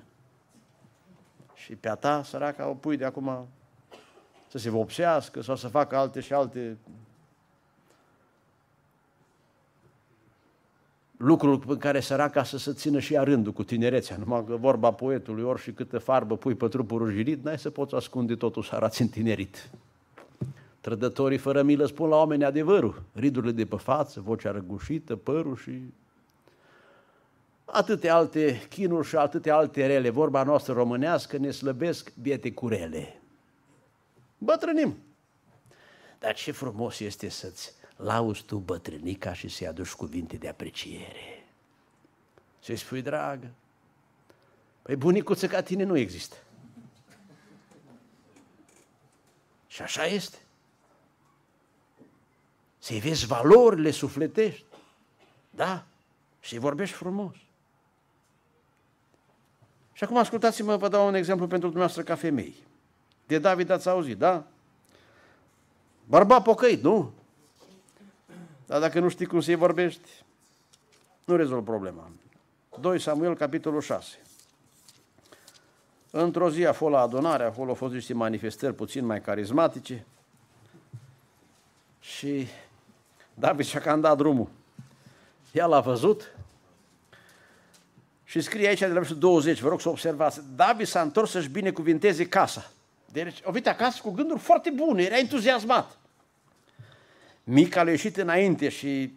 Și pe a ta, săraca, o pui de acum să se vopsească sau să facă alte și alte lucruri pe care săraca să se țină și ea rândul cu tinerețea. Numai că vorba poetului, ori și câtă farbă pui pe trupul rujirit, n-ai să poți ascunde totul să arăți întinerit. Trădătorii fără milă spun la oameni adevărul. Ridurile de pe față, vocea răgușită, părul și atâtea alte chinuri și atâtea alte rele, vorba noastră românească, ne slăbesc biete rele. Bătrânim. Dar ce frumos este să-ți lauzi tu bătrânica și să-i aduci cuvinte de apreciere. Să-i spui, dragă, păi bunicuță ca tine nu există. Și așa este. Să-i vezi valorile sufletești. Da? Și vorbești frumos. Și acum ascultați-mă, vă dau un exemplu pentru dumneavoastră ca femei. De David ați auzit, da? Bărba pocăit, nu? Dar dacă nu știi cum să-i vorbești, nu rezolv problema. 2 Samuel, capitolul 6. Într-o zi a fost la adunare, acolo au fost niște manifestări puțin mai carismatice și David și-a cam dat drumul. El l-a văzut și scrie aici de la versetul 20, vă rog să observați, David s-a întors să-și binecuvinteze casa. Deci a venit acasă cu gânduri foarte bune, era entuziasmat. Mica a ieșit înainte și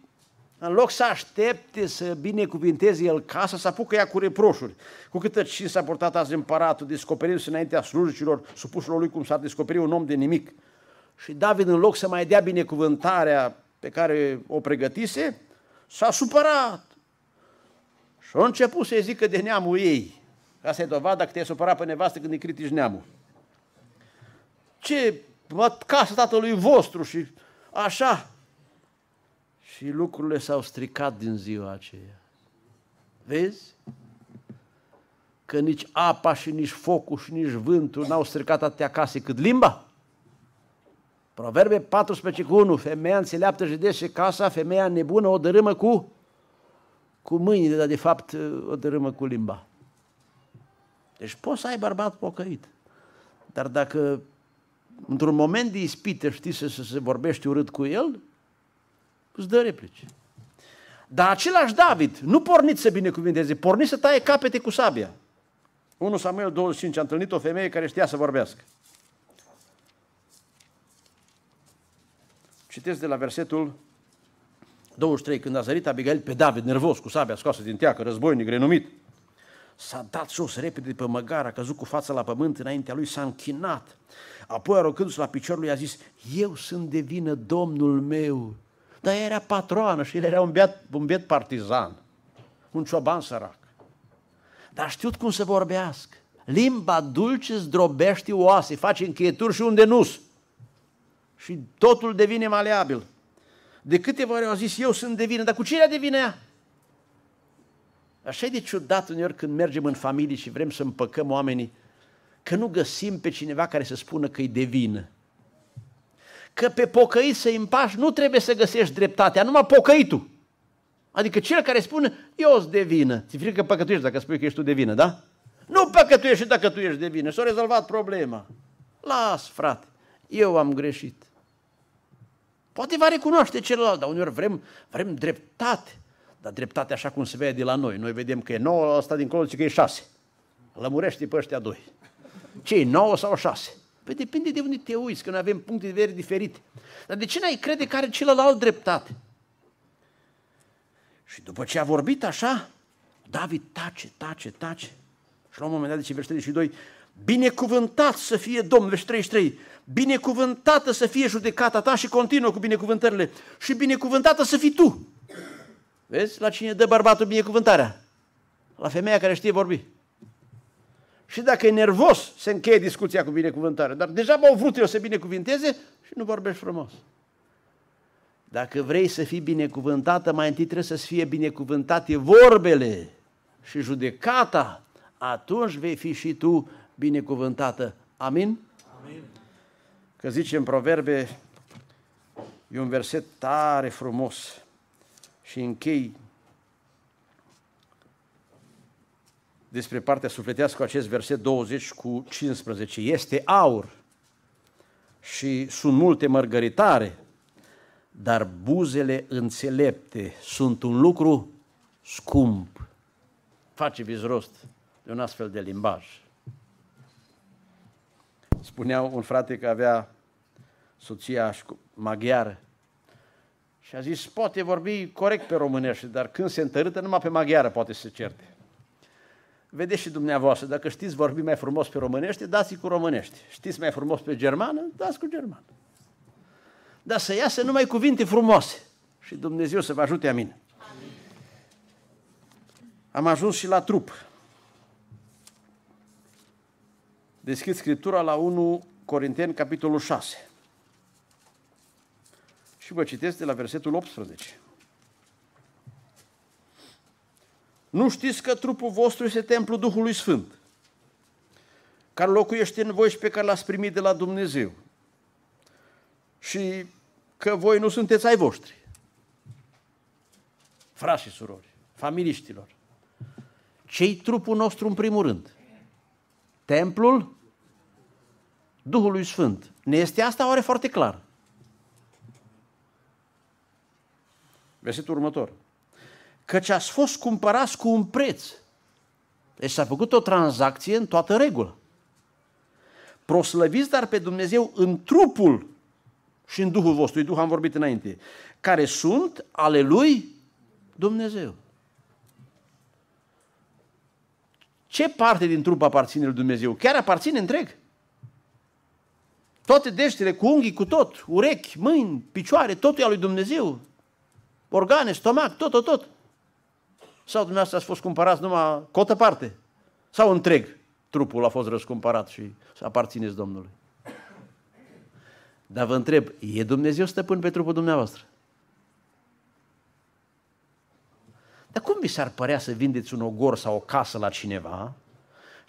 în loc să aștepte să binecuvinteze el casa, să apucă ea cu reproșuri. Cu câtă și s-a portat azi împăratul, descoperindu-se înaintea slujicilor, supușilor lui cum s-ar descoperi un om de nimic. Și David, în loc să mai dea binecuvântarea pe care o pregătise, s-a supărat și a început să-i zică de neamul ei, Asta e i dovadă că te-ai supărat pe nevastă când îi critici neamul. Ce, mă, casă tatălui vostru și așa. Și lucrurile s-au stricat din ziua aceea. Vezi? Că nici apa și nici focul și nici vântul n-au stricat atâtea case cât limba. Proverbe 14 cu 1. Femeia înțeleaptă și și casa, femeia nebună o dărâmă cu cu mâinile, dar de fapt o dărâmă cu limba. Deci poți să ai bărbat pocăit. Dar dacă într-un moment de ispită știi să, să se vorbești urât cu el, îți dă replici. Dar același David, nu pornit să binecuvinteze, pornit să taie capete cu sabia. 1 Samuel 25 a întâlnit o femeie care știa să vorbească. Citesc de la versetul 23, când a zărit Abigail pe David, nervos, cu sabia scoasă din teacă, războinic, renumit, s-a dat jos repede pe măgar, a căzut cu fața la pământ înaintea lui, s-a închinat. Apoi, arocându se la piciorul lui, a zis, eu sunt de vină, domnul meu. Dar ea era patroană și el era un biet, un biet partizan, un cioban sărac. Dar știut cum să vorbească. Limba dulce zdrobește oase, face încheieturi și unde nu Și totul devine maleabil. De câteva ori au zis, eu sunt de vină, dar cu cine devine de vină ea? Așa e de ciudat uneori când mergem în familie și vrem să împăcăm oamenii, că nu găsim pe cineva care să spună că e de vină. Că pe pocăit să împași nu trebuie să găsești dreptatea, numai pocăitul. Adică cel care spune, eu sunt de vină. Ți frică că păcătuiești dacă spui că ești tu de vină, da? Nu păcătuiești dacă tu ești de vină. S-a rezolvat problema. Las, frate, eu am greșit. Poate va recunoaște celălalt, dar uneori vrem, vrem dreptate. Dar dreptate așa cum se vede de la noi. Noi vedem că e 9, ăsta dincolo zice că e 6. Lămurește pe ăștia doi. Ce e 9 sau 6? Păi depinde de unde te uiți, că noi avem puncte de vedere diferite. Dar de ce n-ai crede că are celălalt dreptate? Și după ce a vorbit așa, David tace, tace, tace. Și la un moment dat, zice versetul 32, Binecuvântat să fie Domnul, vești 33, binecuvântată să fie judecata ta și continuă cu binecuvântările și binecuvântată să fii tu. Vezi la cine dă bărbatul binecuvântarea? La femeia care știe vorbi. Și dacă e nervos, se încheie discuția cu binecuvântare. Dar deja au vrut eu să binecuvinteze și nu vorbești frumos. Dacă vrei să fii binecuvântată, mai întâi trebuie să-ți fie binecuvântate vorbele și judecata. Atunci vei fi și tu binecuvântată. Amin? Amin. Că zice în proverbe, e un verset tare frumos și închei despre partea sufletească acest verset 20 cu 15. Este aur și sunt multe mărgăritare, dar buzele înțelepte sunt un lucru scump. Faceți rost de un astfel de limbaj spunea un frate că avea soția maghiară și a zis, poate vorbi corect pe românește, dar când se întărâtă, numai pe maghiară poate să se certe. Vedeți și dumneavoastră, dacă știți vorbi mai frumos pe românește, dați cu românește. Știți mai frumos pe germană, dați cu germană. Dar să iasă numai cuvinte frumoase. Și Dumnezeu să vă ajute, amin. amin. Am ajuns și la trup. deschid Scriptura la 1 Corinteni, capitolul 6. Și vă citesc de la versetul 18. Nu știți că trupul vostru este templul Duhului Sfânt, care locuiește în voi și pe care l-ați primit de la Dumnezeu. Și că voi nu sunteți ai voștri. Frați și surori, familiștilor, cei trupul nostru în primul rând? Templul Duhului Sfânt. Ne este asta oare foarte clar? Versetul următor. Căci ați fost cumpărați cu un preț. Deci s-a făcut o tranzacție în toată regulă. Proslăviți dar pe Dumnezeu în trupul și în Duhul vostru, Duh am vorbit înainte, care sunt ale lui Dumnezeu. Ce parte din trup aparține lui Dumnezeu? Chiar aparține întreg? Toate deștile, cu unghii, cu tot, urechi, mâini, picioare, totul e al lui Dumnezeu. Organe, stomac, tot, tot, tot. Sau dumneavoastră ați fost cumpărați numai cotă parte? Sau întreg trupul a fost răscumpărat și aparțineți Domnului? Dar vă întreb, e Dumnezeu stăpân pe trupul dumneavoastră? Dar cum vi s-ar părea să vindeți un ogor sau o casă la cineva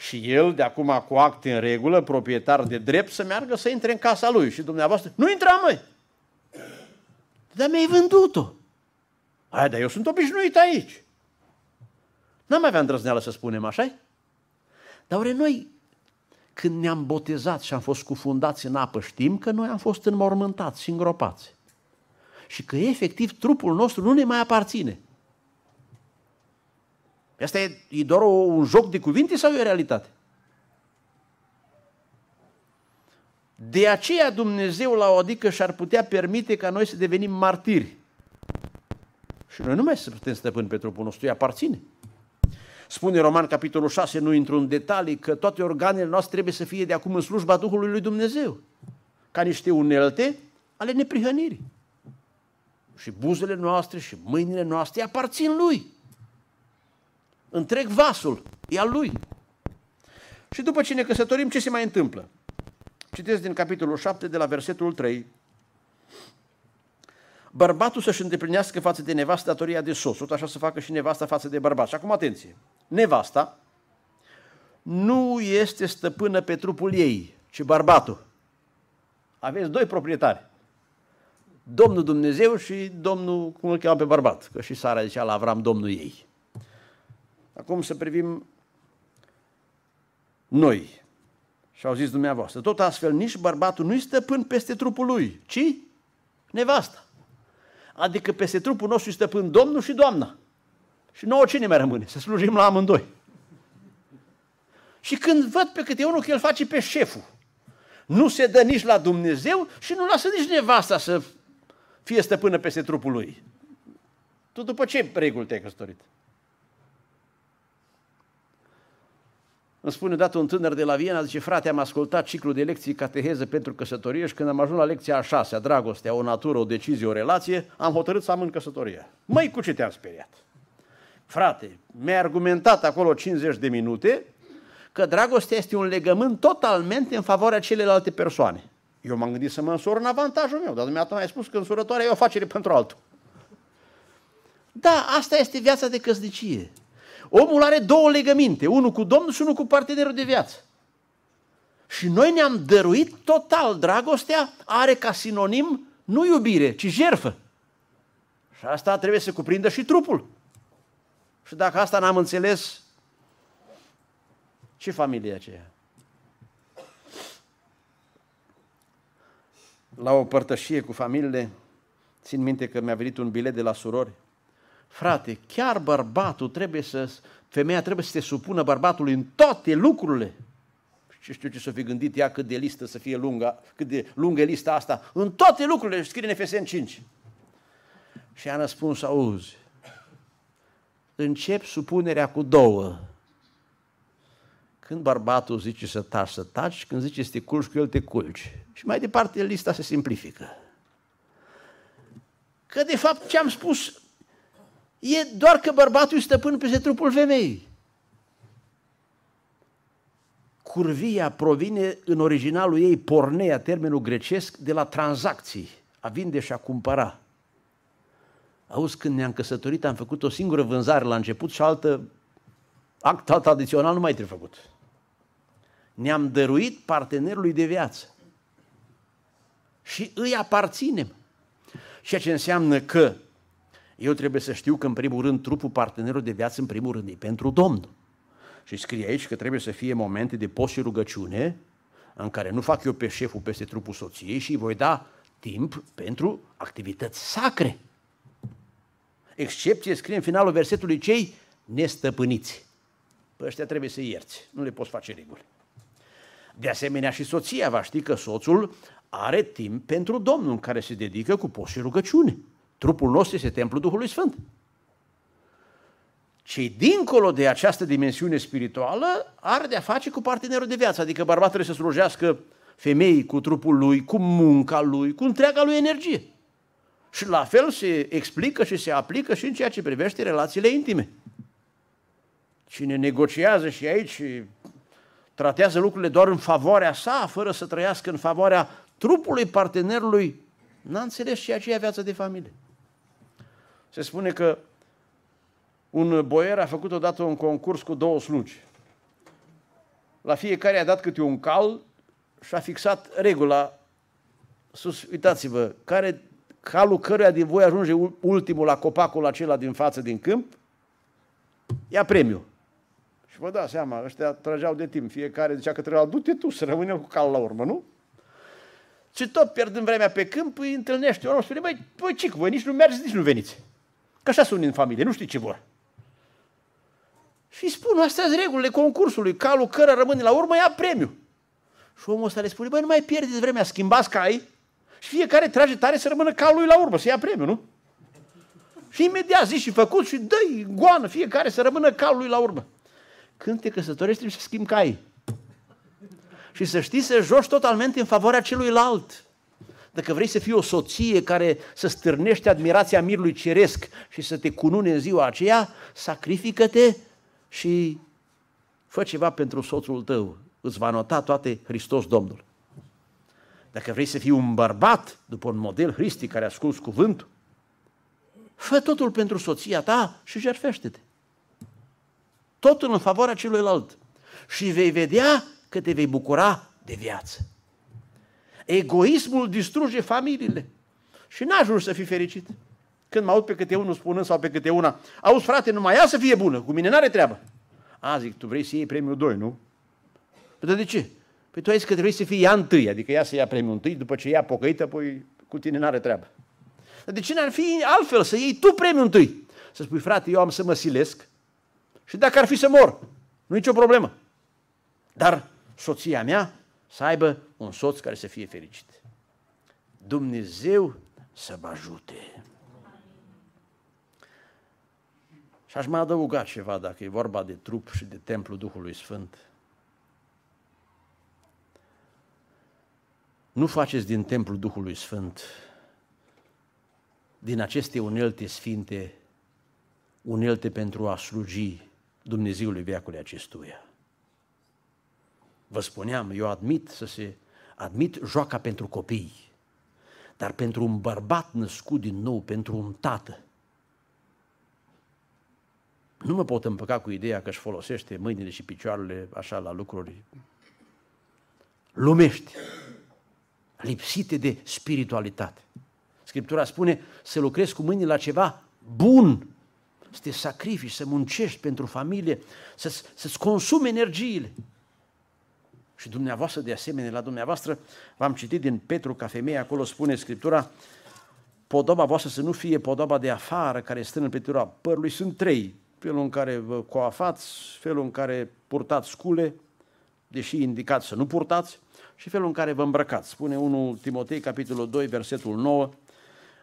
și el, de acum cu act în regulă, proprietar de drept, să meargă să intre în casa lui. Și dumneavoastră, nu intra, măi! Dar mi-ai vândut-o. Aia, dar eu sunt obișnuit aici. N-am avea îndrăzneală să spunem, așa Dar ori noi, când ne-am botezat și am fost cufundați în apă, știm că noi am fost înmormântați și îngropați. Și că efectiv trupul nostru nu ne mai aparține. Asta e, e doar o, un joc de cuvinte sau e o realitate? De aceea Dumnezeu la o adică și-ar putea permite ca noi să devenim martiri. Și noi nu mai suntem stăpâni pe trupul nostru, îi aparține. Spune Roman, capitolul 6, nu intru în detalii, că toate organele noastre trebuie să fie de acum în slujba Duhului lui Dumnezeu, ca niște unelte ale neprihănirii. Și buzele noastre și mâinile noastre aparțin lui. Întreg vasul e al lui. Și după ce ne căsătorim, ce se mai întâmplă? Citesc din capitolul 7, de la versetul 3. Bărbatul să-și îndeplinească față de nevastă datoria de sos, tot așa să facă și nevasta față de bărbat. Și acum atenție, nevasta nu este stăpână pe trupul ei, ci bărbatul. Aveți doi proprietari. Domnul Dumnezeu și domnul, cum îl cheamă pe bărbat, că și Sara zicea la Avram, domnul ei. Acum să privim noi. Și au zis dumneavoastră, tot astfel nici bărbatul nu-i stăpân peste trupul lui, ci nevasta. Adică peste trupul nostru stăpân Domnul și Doamna. Și nouă cine mai rămâne? Să slujim la amândoi. Și când văd pe câte unul că el face pe șeful, nu se dă nici la Dumnezeu și nu lasă nici nevasta să fie stăpână peste trupul lui. Tu după ce reguli te-ai căsătorit? Îmi spune odată un tânăr de la Viena, zice, frate, am ascultat ciclul de lecții cateheze pentru căsătorie și când am ajuns la lecția a șasea, dragostea, o natură, o decizie, o relație, am hotărât să am în căsătorie. Măi, cu ce te-am speriat? Frate, mi-ai argumentat acolo 50 de minute că dragostea este un legământ totalmente în favoarea celelalte persoane. Eu m-am gândit să mă însor în avantajul meu, dar dumneavoastră mi a spus că însurătoarea e o afacere pentru altul. Da, asta este viața de căsnicie. Omul are două legăminte, unul cu Domnul și unul cu partenerul de viață. Și noi ne-am dăruit total. Dragostea are ca sinonim nu iubire, ci jerfă. Și asta trebuie să cuprindă și trupul. Și dacă asta n-am înțeles, ce familie aceea? La o părtășie cu familiile, țin minte că mi-a venit un bilet de la surori Frate, chiar bărbatul trebuie să, femeia trebuie să se supună bărbatului în toate lucrurile. Și știu ce să fi gândit ea cât de listă să fie lungă, cât de lungă e lista asta. În toate lucrurile, scrie în Efeseni 5. Și a răspuns, auzi, încep supunerea cu două. Când bărbatul zice să taci, să taci, când zice să te culci cu el, te culci. Și mai departe lista se simplifică. Că de fapt ce am spus E doar că bărbatul e stăpân peste trupul femeii. Curvia provine în originalul ei pornea, termenul grecesc, de la tranzacții, a vinde și a cumpăra. Auzi, când ne-am căsătorit, am făcut o singură vânzare la început și altă act alt adițional nu mai trebuie făcut. Ne-am dăruit partenerului de viață. Și îi aparținem. Ceea ce înseamnă că eu trebuie să știu că, în primul rând, trupul partenerul de viață, în primul rând, e pentru Domnul. Și scrie aici că trebuie să fie momente de post și rugăciune în care nu fac eu pe șeful peste trupul soției și îi voi da timp pentru activități sacre. Excepție scrie în finalul versetului cei nestăpâniți. Pe ăștia trebuie să ierți, nu le poți face reguli. De asemenea și soția va ști că soțul are timp pentru Domnul în care se dedică cu post și rugăciune. Trupul nostru este templul Duhului Sfânt. Cei dincolo de această dimensiune spirituală are de-a face cu partenerul de viață, adică bărbatul trebuie să slujească femeii cu trupul lui, cu munca lui, cu întreaga lui energie. Și la fel se explică și se aplică și în ceea ce privește relațiile intime. Cine negociază și aici tratează lucrurile doar în favoarea sa, fără să trăiască în favoarea trupului partenerului, n-a înțeles ceea ce e viața de familie. Se spune că un boier a făcut odată un concurs cu două slugi. La fiecare a dat câte un cal și a fixat regula. Sus, uitați-vă, care, calul căruia din voi ajunge ultimul la copacul acela din față din câmp, ia premiu. Și vă dați seama, ăștia trăgeau de timp. Fiecare zicea că trebuia, du-te tu să rămâne cu calul la urmă, nu? Și tot pierdând vremea pe câmp, îi întâlnește. Omul spune, băi, băi, cic, voi nici nu mergeți, nici nu veniți. Că așa sunt în familie, nu știu ce vor. Și spun, astea sunt regulile concursului, calul căra rămâne la urmă, ia premiu. Și omul ăsta le spune, băi, nu mai pierdeți vremea, schimbați cai și fiecare trage tare să rămână calul la urmă, să ia premiu, nu? Și imediat zi și făcut și dă-i goană, fiecare să rămână calul la urmă. Când te căsătorești, trebuie să schimbi cai. Și să știi să joci totalmente în favoarea celuilalt dacă vrei să fii o soție care să stârnește admirația mirului ceresc și să te cunune în ziua aceea, sacrifică-te și fă ceva pentru soțul tău. Îți va nota toate Hristos Domnul. Dacă vrei să fii un bărbat după un model hristic care a asculți cuvântul, fă totul pentru soția ta și jertfește-te. Totul în favoarea celuilalt. Și vei vedea că te vei bucura de viață. Egoismul distruge familiile. Și n ajuns să fii fericit. Când mă aud pe câte unul spunând sau pe câte una, auzi frate, numai ea să fie bună, cu mine n-are treabă. A, zic, tu vrei să iei premiul 2, nu? Păi de ce? Păi tu ai zis că trebuie să fii ea întâi, adică ea să ia premiul întâi, după ce ea pocăită, apoi cu tine n-are treabă. Dar de ce n-ar fi altfel să iei tu premiul întâi? Să spui, frate, eu am să mă silesc și dacă ar fi să mor, nu e nicio problemă. Dar soția mea să aibă un soț care să fie fericit. Dumnezeu să mă ajute. Și aș mai adăuga ceva dacă e vorba de trup și de templu Duhului Sfânt. Nu faceți din templu Duhului Sfânt, din aceste unelte sfinte, unelte pentru a sluji Dumnezeului veacului acestuia. Vă spuneam, eu admit să se admit joaca pentru copii, dar pentru un bărbat născut din nou, pentru un tată, nu mă pot împăca cu ideea că își folosește mâinile și picioarele așa la lucruri lumești, lipsite de spiritualitate. Scriptura spune să lucrezi cu mâinile la ceva bun, să te sacrifici, să muncești pentru familie, să, să-ți consumi energiile și dumneavoastră de asemenea, la dumneavoastră, v-am citit din Petru ca femeie, acolo spune Scriptura, podoba voastră să nu fie podoba de afară care stă în pătura părului, sunt trei, felul în care vă coafați, felul în care purtați scule, deși indicat să nu purtați, și felul în care vă îmbrăcați. Spune 1 Timotei, capitolul 2, versetul 9,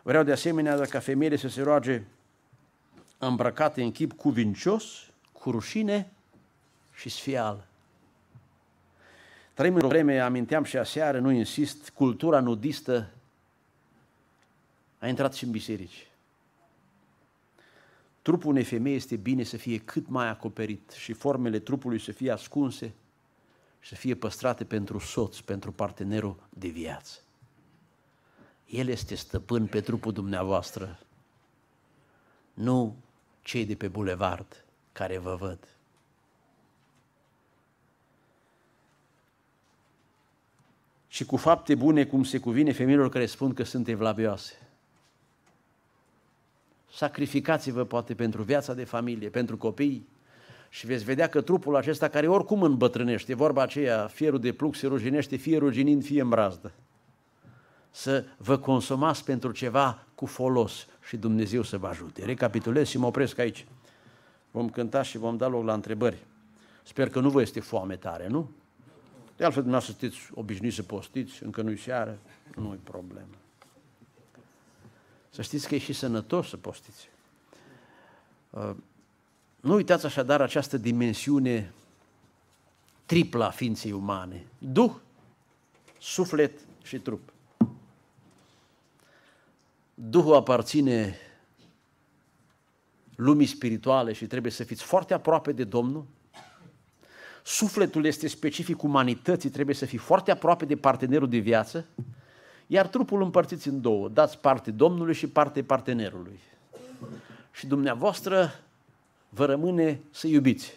vreau de asemenea ca femeile să se roage îmbrăcate în chip cuvincios, cu rușine și sfială. Trăim într-o vreme, aminteam și aseară, nu insist, cultura nudistă a intrat și în biserici. Trupul unei femei este bine să fie cât mai acoperit și formele trupului să fie ascunse și să fie păstrate pentru soț, pentru partenerul de viață. El este stăpân pe trupul dumneavoastră, nu cei de pe bulevard care vă văd. și cu fapte bune, cum se cuvine femeilor care spun că sunt evlavioase. Sacrificați-vă poate pentru viața de familie, pentru copii și veți vedea că trupul acesta care oricum îmbătrânește, vorba aceea, fierul de plug se ruginește, fie ruginind, fie în brazdă. Să vă consumați pentru ceva cu folos și Dumnezeu să vă ajute. Recapitulez și mă opresc aici. Vom cânta și vom da loc la întrebări. Sper că nu vă este foame tare, nu? De altfel, dumneavoastră sunteți obișnuiți să postiți, încă nu-i seară, nu e problemă. Să știți că e și sănătos să postiți. Uh, nu uitați așadar această dimensiune triplă a ființei umane. Duh, suflet și trup. Duhul aparține lumii spirituale și trebuie să fiți foarte aproape de Domnul, Sufletul este specific umanității, trebuie să fii foarte aproape de partenerul de viață, iar trupul împărțiți în două, dați parte Domnului și parte partenerului. Și dumneavoastră vă rămâne să iubiți.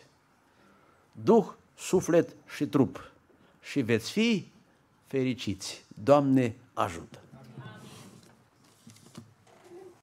Duh, suflet și trup. Și veți fi fericiți. Doamne, ajută!